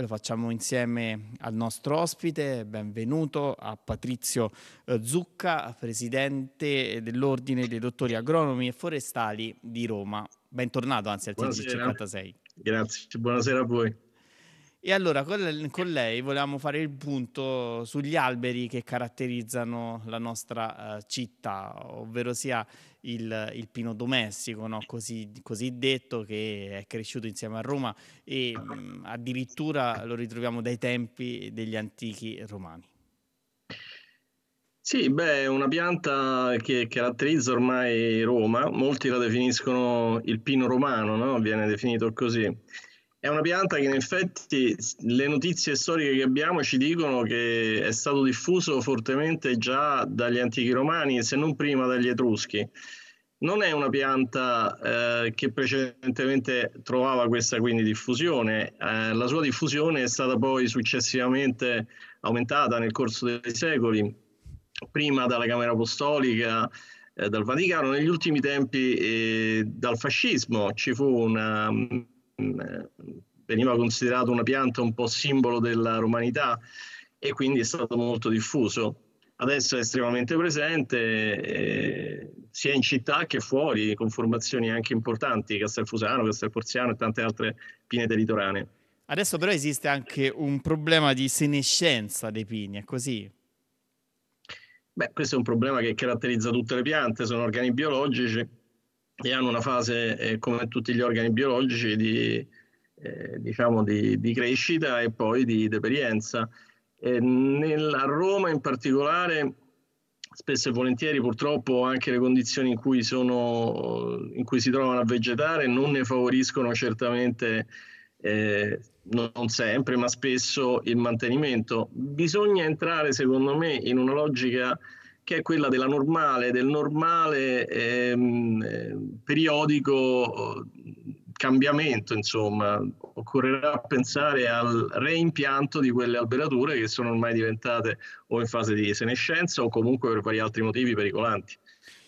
lo facciamo insieme al nostro ospite, benvenuto a Patrizio eh, Zucca, presidente dell'Ordine dei Dottori Agronomi e Forestali di Roma. Bentornato anzi al tg Grazie, buonasera a voi. E allora con lei volevamo fare il punto sugli alberi che caratterizzano la nostra uh, città, ovvero sia il, il pino domestico, no? Così, detto, che è cresciuto insieme a Roma e mh, mm, addirittura lo ritroviamo dai tempi degli antichi romani. Sì, beh, è una pianta che caratterizza ormai Roma, molti la definiscono il pino romano, no? viene definito così è una pianta che in effetti le notizie storiche che abbiamo ci dicono che è stato diffuso fortemente già dagli antichi romani, se non prima dagli etruschi. Non è una pianta eh, che precedentemente trovava questa quindi diffusione, eh, la sua diffusione è stata poi successivamente aumentata nel corso dei secoli, prima dalla Camera Apostolica, eh, dal Vaticano, negli ultimi tempi eh, dal fascismo ci fu una, mm, eh, veniva considerato una pianta un po' simbolo della romanità e quindi è stato molto diffuso. Adesso è estremamente presente eh, sia in città che fuori, con formazioni anche importanti, Castelfusano, Castelporziano e tante altre pinete litorane. Adesso però esiste anche un problema di senescenza dei pini, è così? Beh, questo è un problema che caratterizza tutte le piante, sono organi biologici e hanno una fase, eh, come tutti gli organi biologici, di eh, diciamo di, di, crescita e poi di deperienza. Eh, nella Roma in particolare, spesso e volentieri purtroppo anche le condizioni in cui, sono, in cui si trovano a vegetare non ne favoriscono certamente, eh, non sempre, ma spesso il mantenimento. Bisogna entrare, secondo me, in una logica che è quella della normale, del normale ehm, eh, periodico cambiamento, insomma, occorrerà pensare al reimpianto di quelle alberature che sono ormai diventate o in fase di senescenza o comunque per vari altri motivi pericolanti.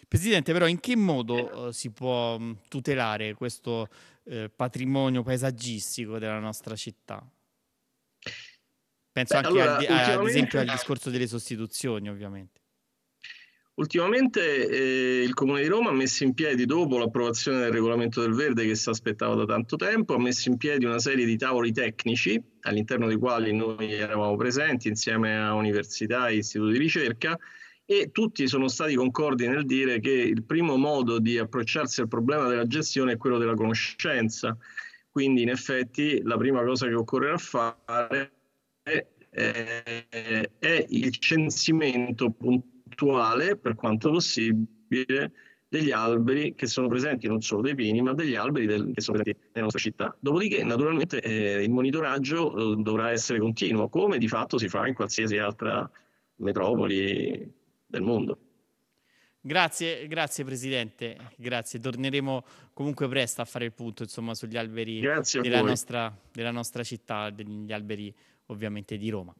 Presidente, però in che modo eh, si può mm, tutelare questo eh, patrimonio paesaggistico della nostra città? Penso Beh, anche allora, a, a, eh, ad esempio al discorso delle sostituzioni, ovviamente. Ultimamente eh, il Comune di Roma ha messo in piedi, dopo l'approvazione del regolamento del verde che si aspettava da tanto tempo, ha messo in piedi una serie di tavoli tecnici all'interno dei quali noi eravamo presenti insieme a università e istituti di ricerca e tutti sono stati concordi nel dire che il primo modo di approcciarsi al problema della gestione è quello della conoscenza. Quindi in effetti la prima cosa che occorrerà fare è, eh, è il censimento puntuale attuale, per quanto possibile, degli alberi che sono presenti, non solo dei pini, ma degli alberi del, che sono presenti nella nostra città. Dopodiché, naturalmente, eh, il monitoraggio eh, dovrà essere continuo, come di fatto si fa in qualsiasi altra metropoli del mondo. Grazie, grazie Presidente, grazie. Torneremo comunque presto a fare il punto insomma, sugli alberi della nostra, della nostra città, degli alberi ovviamente di Roma.